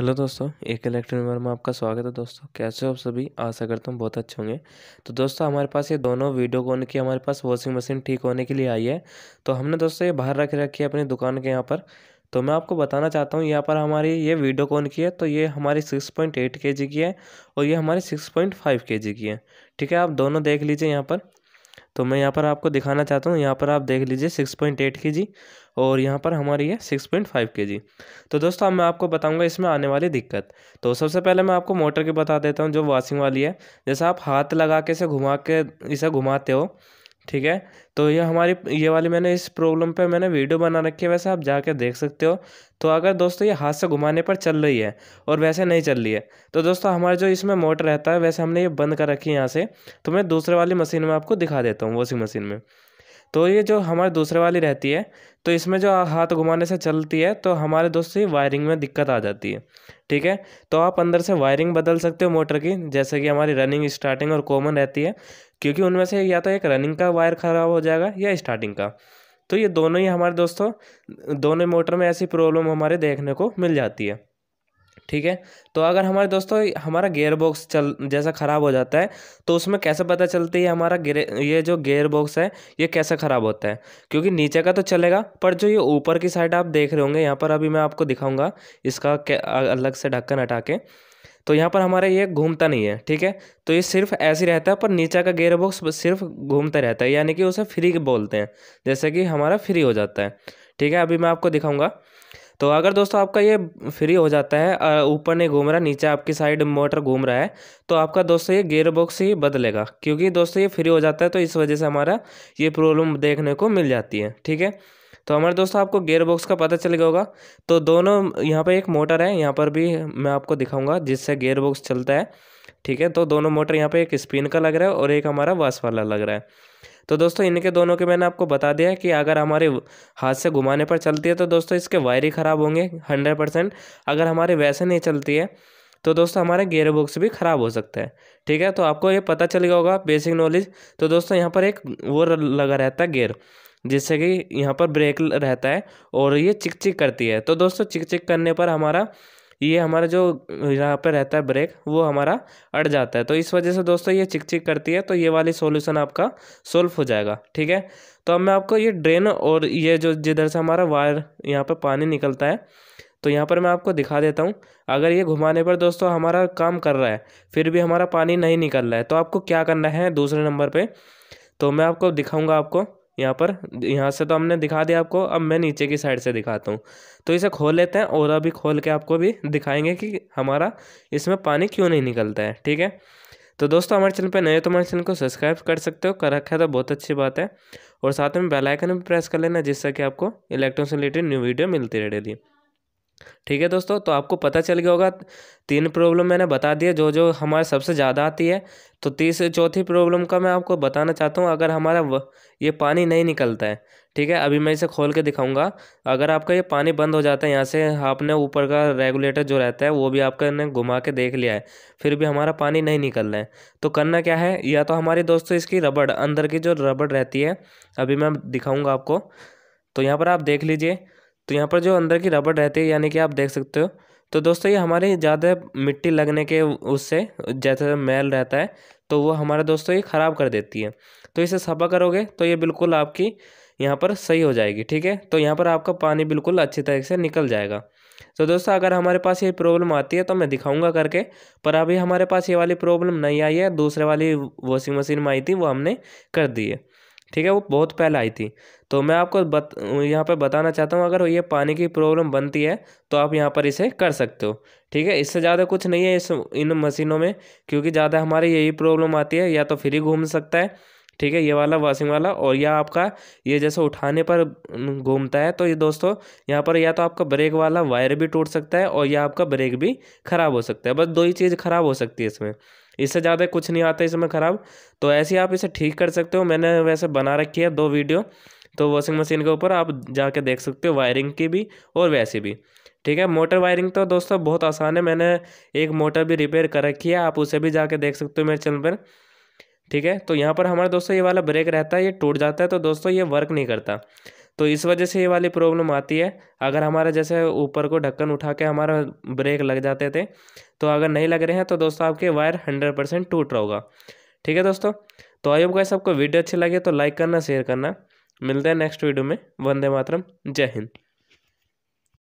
hello दोस्तों एक electric number में आपका स्वागत है दोस्तों कैसे हो आप सभी आशा करता हूँ बहुत अच्छे होंगे तो दोस्तों हमारे पास ये दोनों वीडियो कॉन की हमारे पास वॉशिंग मशीन ठीक होने के लिए आई है तो हमने दोस्तों ये बाहर रख रखी है अपनी दुकान के यहाँ पर तो मैं आपको बताना चाहता हूँ यहाँ पर हमारी ये वीडियो कॉन की है तो ये हमारी सिक्स पॉइंट एट के जी की है और ये हमारी सिक्स पॉइंट फाइव के जी की है ठीक है आप दोनों देख लीजिए यहाँ पर तो मैं यहाँ पर आपको दिखाना चाहता हूँ यहाँ पर आप देख लीजिए सिक्स पॉइंट एट के जी और यहाँ पर हमारी है सिक्स पॉइंट फाइव के जी तो दोस्तों अब मैं आपको बताऊँगा इसमें आने वाली दिक्कत तो सबसे पहले मैं आपको मोटर की बता देता हूँ जो वॉशिंग वाली है जैसे आप हाथ लगा के इसे घुमा के इसे घुमाते हो ठीक है तो ये हमारी ये वाली मैंने इस प्रॉब्लम पे मैंने वीडियो बना रखी है वैसे आप जाके देख सकते हो तो अगर दोस्तों ये हाथ से घुमाने पर चल रही है और वैसे नहीं चल रही है तो दोस्तों हमारा जो इसमें मोटर रहता है वैसे हमने ये बंद कर रखी है यहाँ से तो मैं दूसरे वाली मशीन में आपको दिखा देता हूँ वॉशिंग मशीन में तो ये जो हमारे दूसरे वाली रहती है तो इसमें जो हाथ घुमाने से चलती है तो हमारे दोस्त की वायरिंग में दिक्कत आ जाती है ठीक है तो आप अंदर से वायरिंग बदल सकते हो मोटर की जैसे कि हमारी रनिंग स्टार्टिंग और कॉमन रहती है क्योंकि उनमें से या तो एक रनिंग का वायर ख़राब हो जाएगा या स्टार्टिंग का तो ये दोनों ही हमारे दोस्तों दोनों मोटर में ऐसी प्रॉब्लम हमारे देखने को मिल जाती है ठीक है तो अगर हमारे दोस्तों हमारा गेयर बॉक्स चल जैसा ख़राब हो जाता है तो उसमें कैसे पता चलती है हमारा गिरे ये जो गेयर बॉक्स है ये कैसे ख़राब होता है क्योंकि नीचे का तो चलेगा पर जो ये ऊपर की साइड आप देख रहे होंगे यहाँ पर अभी मैं आपको दिखाऊँगा इसका अलग से ढक्कन हटा के तो यहाँ पर हमारा ये घूमता नहीं है ठीक है तो ये सिर्फ ऐसे रहता है पर नीचे का गेयर बॉक्स सिर्फ घूमता रहता है यानी कि उसे फ्री बोलते हैं जैसे कि हमारा फ्री हो जाता है ठीक है अभी मैं आपको दिखाऊँगा तो अगर दोस्तों आपका ये फ्री हो जाता है ऊपर नहीं घूम रहा नीचे आपकी साइड मोटर घूम रहा है तो आपका दोस्तों ये गेयर बॉक्स ही बदलेगा क्योंकि दोस्तों ये फ्री हो जाता है तो इस वजह से हमारा ये प्रॉब्लम देखने को मिल जाती है ठीक है तो हमारे दोस्तों आपको गेयर बॉक्स का पता चल गया होगा तो दोनों यहाँ पर एक मोटर है यहाँ पर भी मैं आपको दिखाऊँगा जिससे गेयर बॉक्स चलता है ठीक है तो दोनों मोटर यहाँ पर एक स्पिन का लग रहा है और एक हमारा वास वाला लग रहा है तो दोस्तों इनके दोनों के मैंने आपको बता दिया कि अगर हमारे हाथ से घुमाने पर चलती है तो दोस्तों इसके वायर ही ख़राब होंगे हंड्रेड परसेंट अगर हमारे वैसे नहीं चलती है तो दोस्तों हमारे गेयर बॉक्स भी ख़राब हो सकता है ठीक है तो आपको ये पता चल गया होगा बेसिक नॉलेज तो दोस्तों यहाँ पर एक वो लगा रहता है गेयर जिससे कि यहाँ पर ब्रेक रहता है और ये चिक चिक करती है तो दोस्तों चिक चिक करने पर हमारा ये हमारा जो यहाँ पर रहता है ब्रेक वो हमारा अट जाता है तो इस वजह से दोस्तों ये चिक चिक करती है तो ये वाली सोल्यूशन आपका सोल्व हो जाएगा ठीक है तो अब मैं आपको ये ड्रेन और ये जो जिधर से हमारा वायर यहाँ पर पानी निकलता है तो यहाँ पर मैं आपको दिखा देता हूँ अगर ये घुमाने पर दोस्तों हमारा काम कर रहा है फिर भी हमारा पानी नहीं निकल रहा है तो आपको क्या करना है दूसरे नंबर पर तो मैं आपको दिखाऊँगा आपको यहाँ पर यहाँ से तो हमने दिखा दिया आपको अब मैं नीचे की साइड से दिखाता हूँ तो इसे खोल लेते हैं और अभी खोल के आपको भी दिखाएंगे कि हमारा इसमें पानी क्यों नहीं निकलता है ठीक है तो दोस्तों हमारे चैनल पर नए हो तो हमारे चैनल को सब्सक्राइब कर सकते हो कर रखा है तो बहुत अच्छी बात है और साथ में बेल आइकन भी प्रेस कर लेना जिससे कि आपको इलेक्ट्रॉन से रिलेटेड न्यू वीडियो मिलती रहे ठीक है दोस्तों तो आपको पता चल गया होगा तीन प्रॉब्लम मैंने बता दिया जो जो हमारे सबसे ज़्यादा आती है तो तीस चौथी प्रॉब्लम का मैं आपको बताना चाहता हूँ अगर हमारा ये पानी नहीं निकलता है ठीक है अभी मैं इसे खोल के दिखाऊंगा अगर आपका ये पानी बंद हो जाता है यहाँ से आपने ऊपर का रेगुलेटर जो रहता है वो भी आपका ने घुमा के देख लिया है फिर भी हमारा पानी नहीं निकल रहा है तो करना क्या है या तो हमारे दोस्तों इसकी रबड़ अंदर की जो रबड़ रहती है अभी मैं दिखाऊँगा आपको तो यहाँ पर आप देख लीजिए तो यहाँ पर जो अंदर की रबड़ रहती है यानी कि आप देख सकते हो तो दोस्तों ये हमारे ज़्यादा मिट्टी लगने के उससे जैसे मैल रहता है तो वो हमारे दोस्तों ये ख़राब कर देती है तो इसे सफ़ा करोगे तो ये बिल्कुल आपकी यहाँ पर सही हो जाएगी ठीक है तो यहाँ पर आपका पानी बिल्कुल अच्छी तरीके से निकल जाएगा तो दोस्तों अगर हमारे पास ये प्रॉब्लम आती है तो मैं दिखाऊंगा करके पर अभी हमारे पास ये वाली प्रॉब्लम नहीं आई है दूसरे वाली वॉशिंग मशीन में आई थी वो हमने कर दी है ठीक है वो बहुत पहले आई थी तो मैं आपको बत यहाँ पर बताना चाहता हूँ अगर ये पानी की प्रॉब्लम बनती है तो आप यहाँ पर इसे कर सकते हो ठीक है इससे ज़्यादा कुछ नहीं है इस इन मशीनों में क्योंकि ज़्यादा हमारे यही प्रॉब्लम आती है या तो फ्री घूम सकता है ठीक है ये वाला वॉशिंग वाला और यह आपका ये जैसे उठाने पर घूमता है तो ये दोस्तों यहाँ पर या तो आपका ब्रेक वाला वायर भी टूट सकता है और यह आपका ब्रेक भी ख़राब हो सकता है बस दो ही चीज़ ख़राब हो सकती है इसमें इससे ज़्यादा कुछ नहीं आता इसमें ख़राब तो ऐसे आप इसे ठीक कर सकते हो मैंने वैसे बना रखी है दो वीडियो तो वॉशिंग मशीन के ऊपर आप जाके देख सकते हो वायरिंग की भी और वैसे भी ठीक है मोटर वायरिंग तो दोस्तों बहुत आसान है मैंने एक मोटर भी रिपेयर कर रखी है आप उसे भी जाके देख सकते हो मेरे चैनल पर ठीक है तो यहाँ पर हमारे दोस्तों ये वाला ब्रेक रहता है ये टूट जाता है तो दोस्तों ये वर्क नहीं करता तो इस वजह से ये वाली प्रॉब्लम आती है अगर हमारा जैसे ऊपर को ढक्कन उठा के हमारा ब्रेक लग जाते थे तो अगर नहीं लग रहे हैं तो दोस्तों आपके वायर हंड्रेड परसेंट टूट रहा होगा ठीक है दोस्तों तो आई होप सबको वीडियो अच्छी लगे तो लाइक करना शेयर करना मिलते हैं नेक्स्ट वीडियो में वंदे मातरम जय हिंद